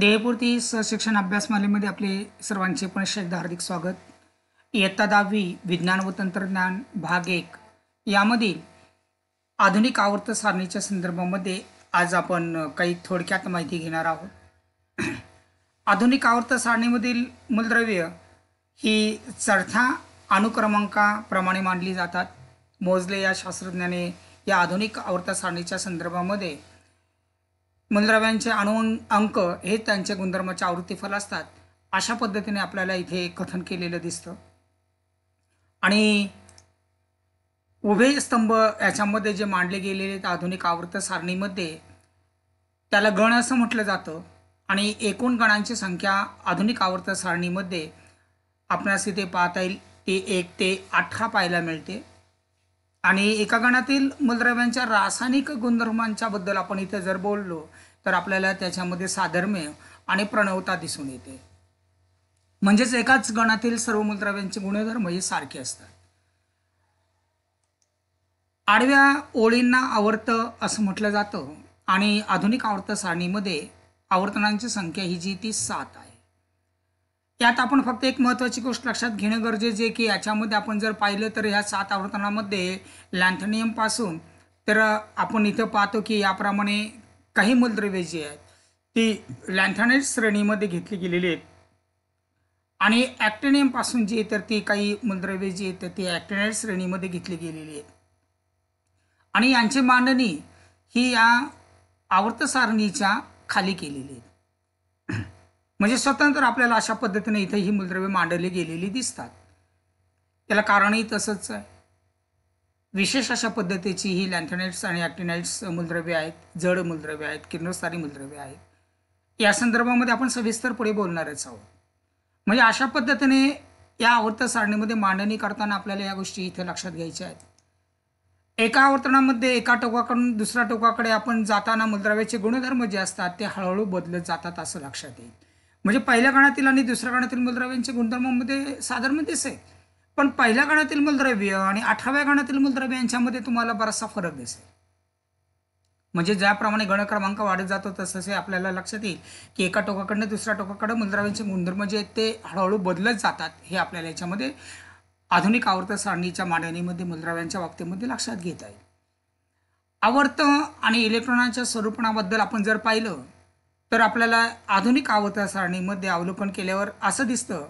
देहपूर्ती सहशिक्षण मालेमध्ये आपले सर्वांचे पण एकदा हार्दिक स्वागत इयत्ता दहावी विज्ञान व तंत्रज्ञान भाग एक यामधील आधुनिक आवर्त सारणीच्या संदर्भामध्ये आज आपण काही थोडक्यात माहिती घेणार आहोत आधुनिक आवर्त सारणीमधील मूलद्रव्य ही चढ्या अनुक्रमांकाप्रमाणे मानली जातात मोजले या शास्त्रज्ञाने या आधुनिक आवर्त सारणीच्या संदर्भामध्ये मूलद्रव्यांचे अणु अंक हे त्यांचे गुणधर्माचे आवृत्तीफल असतात अशा पद्धतीने आपल्याला इथे कथन केलेलं दिसतं आणि उभे स्तंभ याच्यामध्ये जे मांडले गेलेले आधुनिक आवृत्त सारणीमध्ये त्याला गण असं म्हटलं जातं आणि एकूण गणांची संख्या आधुनिक आवर्त सारणीमध्ये आपणास इथे पाहता येईल ते एक ते अठरा पाहायला मिळते आणि एका गणातील मूलद्रव्यांच्या रासायनिक गुणधर्मांच्याबद्दल आपण इथे जर बोललो तर आपल्याला त्याच्यामध्ये साधर्म्य आणि प्रणवता दिसून येते म्हणजेच एकाच गणातील सर्व मूलद्रव्यांचे गुणधर्म हे सारखे असतात आडव्या ओळींना आवर्त असं म्हटलं जातं आणि आधुनिक आवर्त सारणीमध्ये आवर्तनांची संख्या ही जी ती सात आहे यात आपण फक्त एक महत्त्वाची गोष्ट लक्षात घेणं गरजेचे आहे की याच्यामध्ये आपण जर पाहिलं तर ह्या सात आवर्तनामध्ये पासून तर आपण इथं पाहतो की याप्रमाणे काही मूलद्रव्ये जी आहेत ती लँथानेट श्रेणीमध्ये घेतली गेलेली आहेत आणि ॲक्टेनियमपासून जी तर ती काही मूलद्रव्य जी आहेत ती ॲक्टेनेट श्रेणीमध्ये घेतली गेलेली आहेत आणि यांची मांडणी ही या आवर्त सारणीच्या खाली केलेली आहे म्हणजे स्वतंत्र आपल्याला अशा पद्धतीने इथे ही मूलद्रव्य मांडली गेलेली दिसतात त्याला कारणही तसंच आहे विशेष अशा पद्धतीची ही लँथनाईट्स आणि ॲक्टिनाईट्स मूलद्रव्य आहेत जड मूलद्रव्य आहेत किरणोत्सारी मूलद्रव्य आहेत या संदर्भामध्ये आपण सविस्तर पुढे बोलणारच आहोत म्हणजे अशा पद्धतीने या आवर्त सारणीमध्ये मांडणी करताना आपल्याला या गोष्टी इथे लक्षात घ्यायच्या आहेत एका आवर्तनामध्ये एका टोकाकडून दुसऱ्या टोकाकडे आपण जाताना मूलद्रव्याचे गुणधर्म जे असतात ते हळूहळू बदलत जातात असं लक्षात येईल म्हणजे पहिल्या गणातील आणि दुसऱ्या गणातील मूलद्रव्यांचे गुणधर्मामध्ये साधारण दिसेल आहे पण पहिल्या गणातील मूलद्रव्य आणि अठराव्या गणातील मूलद्रव्य यांच्यामध्ये तुम्हाला बराचसा फरक दिसेल म्हणजे ज्याप्रमाणे गणक्रमांक वाढत जातो तसे आपल्याला लक्षात येईल की एका टोकाकडनं दुसऱ्या टोकाकडे मूलद्रव्यांचे गुणधर्म जे आहेत ते हळूहळू बदलत जातात हे आपल्याला याच्यामध्ये आधुनिक आवर्त सारणीच्या मांडणीमध्ये मूलद्रव्यांच्या बाबतीमध्ये लक्षात घेता येईल आवर्त आणि इलेक्ट्रॉनाच्या स्वरूपणाबद्दल आपण जर पाहिलं तर आपल्याला आधुनिक आवर्त सारणीमध्ये अवलोकन केल्यावर असं दिसतं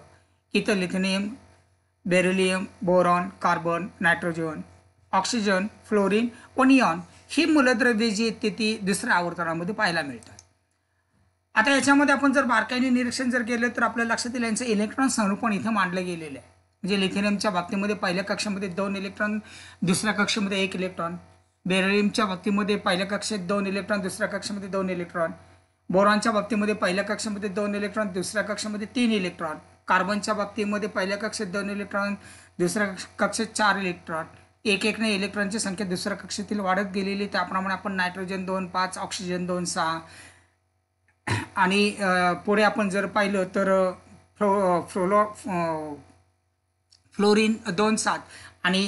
की तर lithium beryllium boron carbon nitrogen oxygen fluorine neon ही मूलद्रव्ये जी आहेत ती दुसऱ्या आवर्तनामध्ये पाहायला मिळतात आता याच्यामध्ये आपण जर बारकाईने निरीक्षण जर केलं तर आपल्या लक्षात येईल यांचं इलेक्ट्रॉन संरूपण इथं मांडलं गेलेलं आहे म्हणजे लिथिनियमच्या बाबतीमध्ये पहिल्या कक्षामध्ये दोन इलेक्ट्रॉन दुसऱ्या कक्षामध्ये एक इलेक्ट्रॉन बेरिलियमच्या बाबतीमध्ये पहिल्या कक्षेत दोन इलेक्ट्रॉन दुसऱ्या कक्षामध्ये दोन इलेक्ट्रॉन बोरॉनच्या बाबतीमध्ये पहिल्या कक्षामध्ये दोन इलेक्ट्रॉन दुसऱ्या कक्षामध्ये तीन इलेक्ट्रॉन कार्बनच्या बाबतीमध्ये पहिल्या कक्षेत दोन इलेक्ट्रॉन दुसऱ्या कक्षेत चार इलेक्ट्रॉन एक एकने इलेक्ट्रॉनची संख्या दुसऱ्या कक्षेतील वाढत गेलेली त्याप्रमाणे आपण नायट्रोजन दोन पाच ऑक्सिजन दोन सहा आणि पुढे आपण जर पाहिलं तर फ्लो फ्लोलो फ्लोरीन दोन सात आणि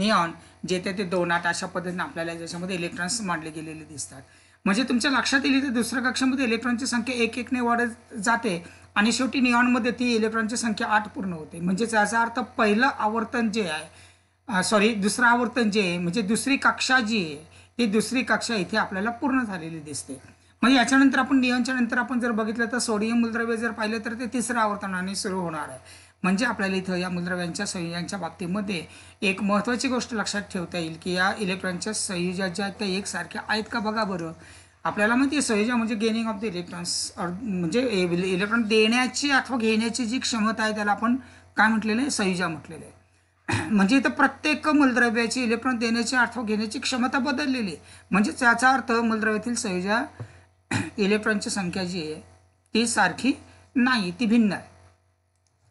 नियॉन जे ते ते दोन आठ अशा पद्धतीने आपल्याला ज्याच्यामध्ये इलेक्ट्रॉन्स मांडले गेलेले दिसतात म्हणजे तुमच्या लक्षात येईल तर दुसऱ्या कक्षामध्ये इलेक्ट्रॉनची संख्या एक एकने वाढत जाते आणि शेवटी निऑनमध्ये ती इलेक्ट्रॉनची संख्या आठ पूर्ण होते म्हणजेच याचा अर्थ पहिलं आवर्तन जे आहे सॉरी दुसरं आवर्तन जे आहे म्हणजे दुसरी कक्षा जी आहे ती दुसरी कक्षा इथे आपल्याला पूर्ण झालेली दिसते म्हणजे याच्यानंतर आपण नियॉनच्या नंतर आपण जर बघितलं तर सोडियम मूलद्रव्य जर पाहिलं तर ते तिसऱ्या आवर्तनाने सुरू होणार आहे म्हणजे आपल्याला इथं या मूलद्रव्यांच्या संयुजांच्या बाबतीमध्ये एक महत्त्वाची गोष्ट लक्षात ठेवता येईल की या इलेक्ट्रॉनच्या संयुजा ज्या त्या एकसारख्या आहेत का बघा बरं आपल्याला माहिती आहे सहजा म्हणजे गेनिंग ऑफ द इलेक्ट्रॉन्स म्हणजे इलेक्ट्रॉन देण्याची अथवा घेण्याची जी क्षमता आहे त्याला आपण काय म्हटलेलं आहे सहजा म्हटलेलं आहे म्हणजे इथं प्रत्येक मूलद्रव्याची इलेक्ट्रॉन देण्याची अथवा घेण्याची क्षमता बदललेली आहे म्हणजे त्याचा अर्थ मूलद्रव्यातील सहजा इलेक्ट्रॉनची संख्या जी आहे ती सारखी नाही ती भिन्न आहे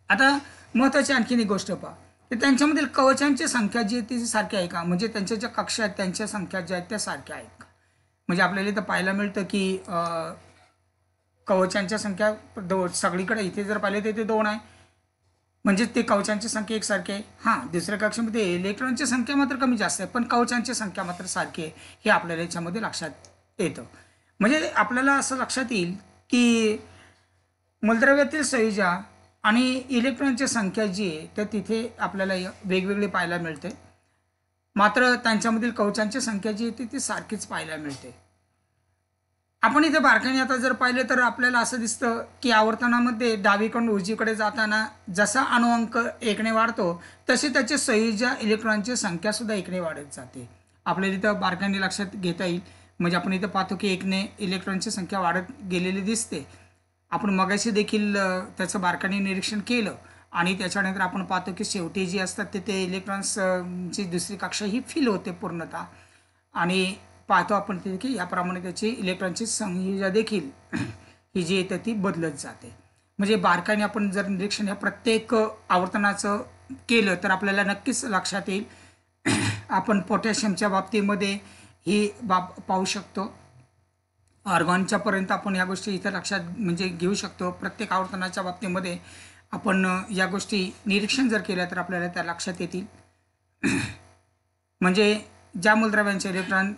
आता महत्त्वाची आणखीन एक गोष्ट पहा तर त्यांच्यामधील कवचांची संख्या जी आहे ती सारखी आहे का म्हणजे त्यांच्या ज्या कक्षा आहेत त्यांच्या संख्या ज्या आहेत त्या सारख्या आहेत का म्हणजे आपल्याला इथं पाहायला मिळतं की कवचांच्या संख्या दो सगळीकडे इथे जर पाहिले तर इथे दोन आहे म्हणजेच ते कवचांची संख्या एकसारखी आहे हां दुसऱ्या कक्षामध्ये इलेक्ट्रॉनची संख्या मात्र कमी जास्त आहे पण कवचांची संख्या मात्र सारखी आहे हे आपल्याला याच्यामध्ये लक्षात येतं म्हणजे आपल्याला असं लक्षात येईल की मूलद्रव्यातील संयुजा आणि इलेक्ट्रॉनची संख्या जी आहे तर तिथे आपल्याला वेगवेगळी पाहायला मिळते मात्र त्यांच्यामधील कवचांची संख्या जी येते ती सारखीच पाहायला मिळते आपण इथे बारकाईने आता जर पाहिलं तर आपल्याला असं दिसतं की आवर्तनामध्ये डावीकडून उजवीकडे जाताना जसा अणुअंक एकने वाढतो तशी त्याचे संयुजा इलेक्ट्रॉनची संख्यासुद्धा एकने वाढत जाते आपल्याला इथं बारकाईने लक्षात घेता येईल म्हणजे आपण इथं पाहतो की एकने इलेक्ट्रॉनची संख्या वाढत गेलेली दिसते आपण मगाशी देखील त्याचं बारकाईने निरीक्षण केलं आणि त्याच्यानंतर आपण पाहतो की शेवटी जी असतात ते इलेक्ट्रॉन्सची दुसरी कक्षा ही फिल होते पूर्णतः आणि पाहतो आपण ते की याप्रमाणे त्याची इलेक्ट्रॉनची संयुजा देखील ही जी येते ती बदलत जाते म्हणजे बारकाईने आपण जर निरीक्षण या प्रत्येक आवर्तनाचं केलं तर आपल्याला नक्कीच लक्षात येईल आपण पोटॅशियमच्या बाबतीमध्ये ही बाब पाहू शकतो पर्यंत आपण या गोष्टी इथं लक्षात म्हणजे घेऊ शकतो प्रत्येक आवर्तनाच्या बाबतीमध्ये आपण या गोष्टी निरीक्षण जर केलं तर आपल्याला त्या लक्षात येतील म्हणजे ज्या मूलद्रव्यांचे इलेक्ट्रॉन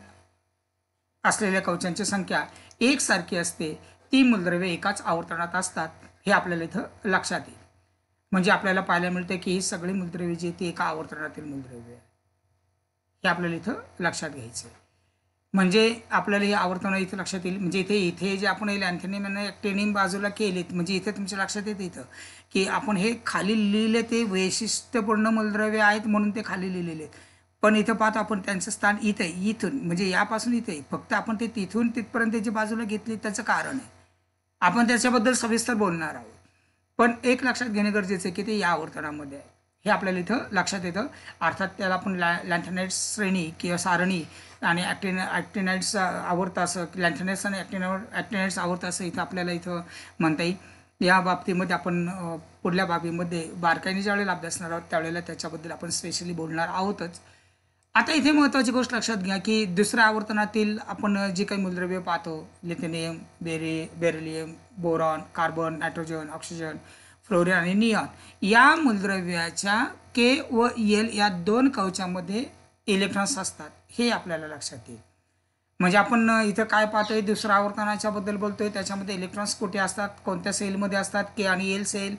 असलेल्या कवचांची संख्या एकसारखी असते ती मूलद्रव्ये एकाच आवर्तनात असतात हे आपल्याला इथं लक्षात येईल म्हणजे आपल्याला पाहायला मिळतं की ही सगळी मूलद्रव्ये जी ती एका आवर्तनातील मूलद्रव्य आहे हे आपल्याला इथं लक्षात घ्यायचं म्हणजे आपल्याला हे आवर्तनं इथं लक्षात येईल म्हणजे इथे इथे जे आपण येईल अँथेनियम यांना बाजूला केलेत म्हणजे इथे तुमच्या लक्षात येते इथं की आपण हे खाली लिहिले ते वैशिष्ट्यपूर्ण मूलद्रव्य आहेत म्हणून ते खाली लिहिलेले आहेत पण इथं पाहतो आपण त्यांचं स्थान इथे इथून म्हणजे यापासून इथे फक्त आपण ते तिथून तिथपर्यंत त्याची बाजूला घेतली त्याचं कारण आहे आपण त्याच्याबद्दल सविस्तर बोलणार आहोत पण एक लक्षात घेणे गरजेचं आहे की ते या आवर्तनामध्ये आहे हे आपल्याला इथं लक्षात येतं अर्थात त्याला आपण लॅ श्रेणी किंवा सारणी आणि ॲक्टिन ॲक्टिनाईट्स आवर्त असं लँथनाईट्स आणि ॲक्टिना ॲक्टिनाईट्स आवर्त असं इथं आपल्याला इथं म्हणता येईल या बाबतीमध्ये आपण पुढल्या बाबीमध्ये बारकाईने वेळेला अभ्यासणार आहोत त्यावेळेला त्याच्याबद्दल आपण स्पेशली बोलणार आहोतच आता इथे महत्त्वाची गोष्ट लक्षात घ्या की दुसऱ्या आवर्तनातील आपण जे काही मूलद्रव्य पाहतो लिथेनियम बेरी beryllium boron carbon nitrogen oxygen fluorine आणि नियॉन या मूलद्रव्याच्या के व एल या दोन कवचामध्ये इलेक्ट्रॉन्स असतात हे आपल्याला लक्षात येईल म्हणजे आपण इथं काय पाहतोय दुसऱ्या आवर्तनाच्याबद्दल बोलतोय त्याच्यामध्ये इलेक्ट्रॉन्स कुठे असतात कोणत्या सेलमध्ये असतात के आणि एल सेल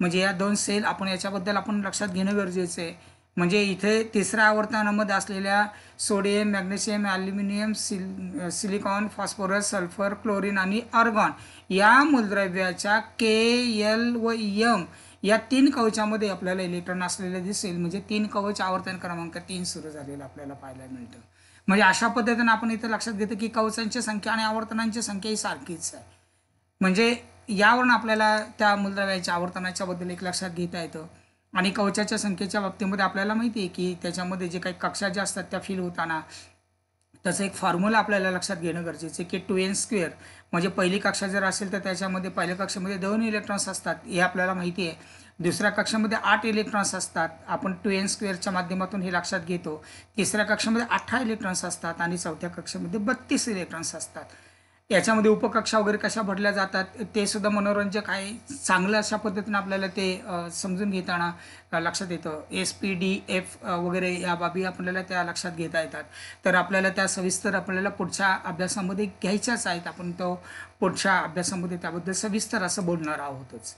म्हणजे या दोन सेल आपण याच्याबद्दल आपण लक्षात घेणं गरजेचं आहे म्हणजे इथे तिसऱ्या आवर्तनामध्ये असलेल्या सोडियम मॅग्नेशियम ॲल्युमिनियम सिल सिलिकॉन फॉस्फोरस सल्फर क्लोरीन आणि अर्गॉन या मूलद्रव्याच्या के एल व यम या तीन कवचामध्ये आपल्याला इलेक्ट्रॉन असलेले दिसेल म्हणजे तीन कवच आवर्तन क्रमांक तीन सुरू झालेला आपल्याला पाहायला मिळतं म्हणजे अशा पद्धतीनं आपण इथे लक्षात घेतो की कवचांची संख्या आणि आवर्तनांची संख्या ही सारखीच आहे म्हणजे यावरून आपल्याला त्या मूलद्रव्याच्या आवर्तनाच्या बद्दल एक लक्षात घेता येतं आणि कवचाच्या संख्येच्या बाबतीमध्ये आपल्याला माहिती आहे की त्याच्यामध्ये जे काही कक्षा ज्या असतात त्या फील होताना त्याचं एक फॉर्म्युला आपल्याला लक्षात घेणं गरजेचं की टू एन स्क्वेअर म्हणजे पहिली कक्षा जर असेल तर त्याच्यामध्ये पहिल्या कक्षामध्ये दोन इलेक्ट्रॉन्स असतात हे आपल्याला माहिती आहे दुसऱ्या कक्षामध्ये आठ इलेक्ट्रॉन्स असतात आपण टू एन स्क्वेअरच्या माध्यमातून हे लक्षात घेतो तिसऱ्या कक्षामध्ये अठरा इलेक्ट्रॉन्स असतात आणि चौथ्या कक्षामध्ये बत्तीस इलेक्ट्रॉन्स असतात याच्यामध्ये उपकक्षा वगैरे कशा भरल्या जातात ते सुद्धा मनोरंजक आहे चांगलं अशा पद्धतीनं आपल्याला ते समजून घेताना लक्षात येतं एस पी डी एफ वगैरे या बाबी आपल्याला त्या लक्षात घेता येतात तर आपल्याला त्या सविस्तर आपल्याला पुढच्या अभ्यासामध्ये घ्यायच्याच आहेत आपण तो पुढच्या अभ्यासामध्ये त्याबद्दल सविस्तर असं बोलणार आहोतच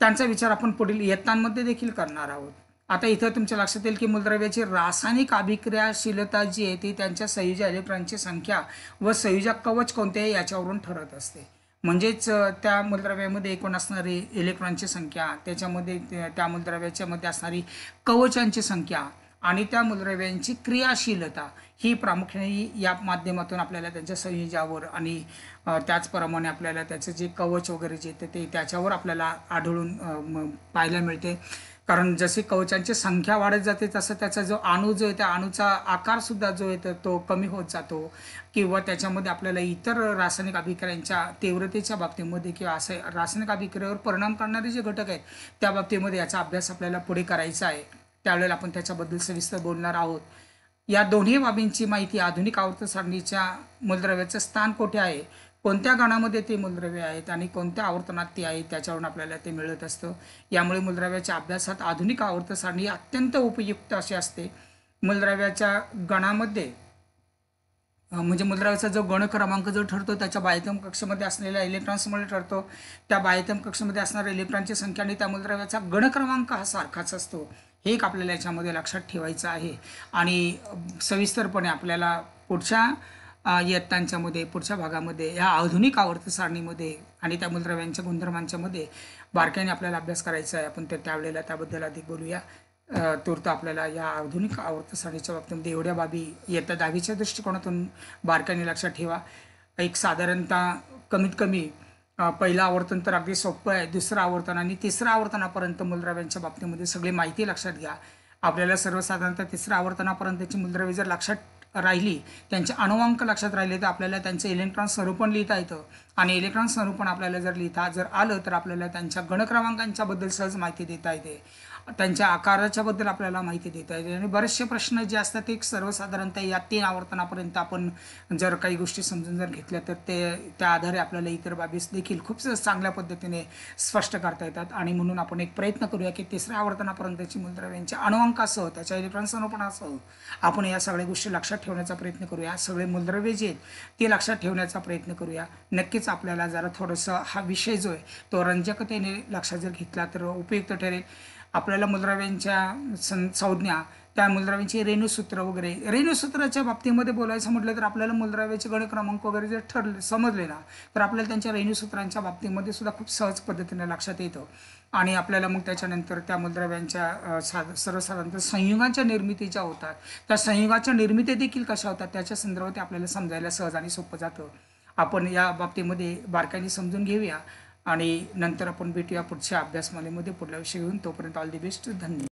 त्यांचा विचार आपण पुढील इयत्तांमध्ये देखील करणार आहोत आता इथं तुमच्या लक्षात येईल की मूलद्रव्याची रासायनिक अभिक्रियाशीलता जी आहे ती त्यांच्या सयुजा इलेक्ट्रॉनची संख्या व संयुजा कवच कोणते आहे याच्यावरून ठरत असते म्हणजेच त्या मूलद्रव्यामध्ये एकूण असणारी इलेक्ट्रॉनची संख्या त्याच्यामध्ये त्या मूलद्रव्याच्यामध्ये असणारी कवचांची संख्या आणि त्या मूलद्रव्यांची क्रियाशीलता ही प्रामुख्याने या माध्यमातून आपल्याला त्यांच्या संयुजावर आणि त्याचप्रमाणे आपल्याला त्याचं जे कवच वगैरे जे ते त्याच्यावर आपल्याला आढळून पाहायला मिळते कारण जसे कवचांची संख्या वाढत जाते तसं त्याचा जो अणू जो आहे त्या अणूचा आकारसुद्धा जो आहे तो कमी होत जातो किंवा त्याच्यामध्ये आपल्याला इतर रासायनिक अभिक्रियांच्या तीव्रतेच्या बाबतीमध्ये किंवा असे रासायनिक अभिक्रियावर परिणाम करणारे जे घटक आहेत त्या बाबतीमध्ये याचा अभ्यास आपल्याला पुढे करायचा आहे त्यावेळेला आपण त्याच्याबद्दल सविस्तर बोलणार आहोत या दोन्ही बाबींची माहिती आधुनिक आवर्त मूलद्रव्याचं स्थान कोठे आहे कोणत्या गणामध्ये ते मूलद्रव्य आहेत आणि कोणत्या आवर्तनात ते आहेत त्याच्यावरून आपल्याला ते मिळत असतं यामुळे मूलद्रव्याच्या अभ्यासात आधुनिक आवर्त अत्यंत उपयुक्त अशी असते मूलद्रव्याच्या गणामध्ये म्हणजे मूलद्रव्याचा जो गण क्रमांक जो ठरतो त्याच्या बाह्यतम कक्षेमध्ये असलेल्या इलेक्ट्रॉन्समुळे ठरतो त्या बाह्यतम कक्षामध्ये असणाऱ्या इलेक्ट्रॉनची संख्या आणि त्या मूलद्रव्याचा गणक्रमांक हा सारखाच असतो हे एक आपल्याला याच्यामध्ये लक्षात ठेवायचं आहे आणि सविस्तरपणे आपल्याला पुढच्या इयत्तांच्यामध्ये पुढच्या भागामध्ये या आधुनिक आवर्त सारणीमध्ये आणि त्या मूलद्रव्यांच्या गुणधर्मांच्यामध्ये बारकाईने आपल्याला अभ्यास करायचा आहे आपण ते त्यावेळेला त्याबद्दल अधिक बोलूया तूर्त आपल्याला या आधुनिक आवर्त सारणीच्या बाबतीमध्ये एवढ्या बाबी इयत्ता दहावीच्या दृष्टिकोनातून बारकाईने लक्षात ठेवा एक साधारणतः कमीत कमी पहिलं आवर्तन तर अगदी सोपं आहे दुसरं आवर्तन आणि तिसरं आवर्तनापर्यंत मूलद्रव्यांच्या बाबतीमध्ये सगळी माहिती लक्षात घ्या आपल्याला सर्वसाधारणतः तिसऱ्या आवर्तनापर्यंतची मूलद्रव्य जर लक्षात राहिली त्यांचे अणुवांक लक्षात राहिले तर आपल्याला त्यांचे इलेक्ट्रॉन स्वरूपण लिहिता येतं आणि इलेक्ट्रॉन स्वरूपण आपल्याला जर लिहिता जर आलं तर आपल्याला त्यांच्या गणक्रमांकांच्याबद्दल सहज माहिती देता येते त्यांच्या आकाराच्याबद्दल आपल्याला माहिती देता येते आणि बरेचसे प्रश्न जे असतात ते सर्वसाधारणतः या तीन आवर्तनापर्यंत आपण जर काही गोष्टी समजून जर घेतल्या तर ते त्या आधारे आपल्याला इतर बाबीस देखील खूप चांगल्या पद्धतीने स्पष्ट करता येतात आणि म्हणून आपण एक प्रयत्न करूया की तिसऱ्या आवर्तनापर्यंतची मूलद्रव्यांच्या अणुअंकासह त्याच्या संरोपणासह आपण या सगळ्या गोष्टी लक्षात ठेवण्याचा प्रयत्न करूया सगळे मूलद्रव्य जे आहेत ते लक्षात ठेवण्याचा प्रयत्न करूया नक्कीच आपल्याला जरा थोडंसं हा विषय जो आहे तो रंजकतेने लक्षात जर घेतला तर उपयुक्त ठरेल आपल्याला मुद्राव्यांच्या सं संज्ञा त्या मूलद्रव्यांची रेणूसूत्र वगैरे रेणूसूत्राच्या बाबतीमध्ये बोलायचं म्हटलं तर आपल्याला गण गणक्रमांक वगैरे जर ठरले समजले ना तर आपल्याला त्यांच्या रेणूसूत्रांच्या बाबतीमध्ये सुद्धा खूप सहज पद्धतीने लक्षात येतं आणि आपल्याला मग त्याच्यानंतर त्या मूलद्रव्यांच्या सा सर्वसाधारणतः संयुगांच्या निर्मिती ज्या होतात त्या संयुगाच्या निर्मिती देखील कशा होतात त्याच्या संदर्भात आपल्याला समजायला सहज आणि सोपं जातं आपण या बाबतीमध्ये बारकाईने समजून घेऊया आणि नंतर आपण भेटूया पुढच्या अभ्यासमालेमध्ये पुढल्या विषय घेऊन तोपर्यंत ऑल दी बेस्ट धन्यवाद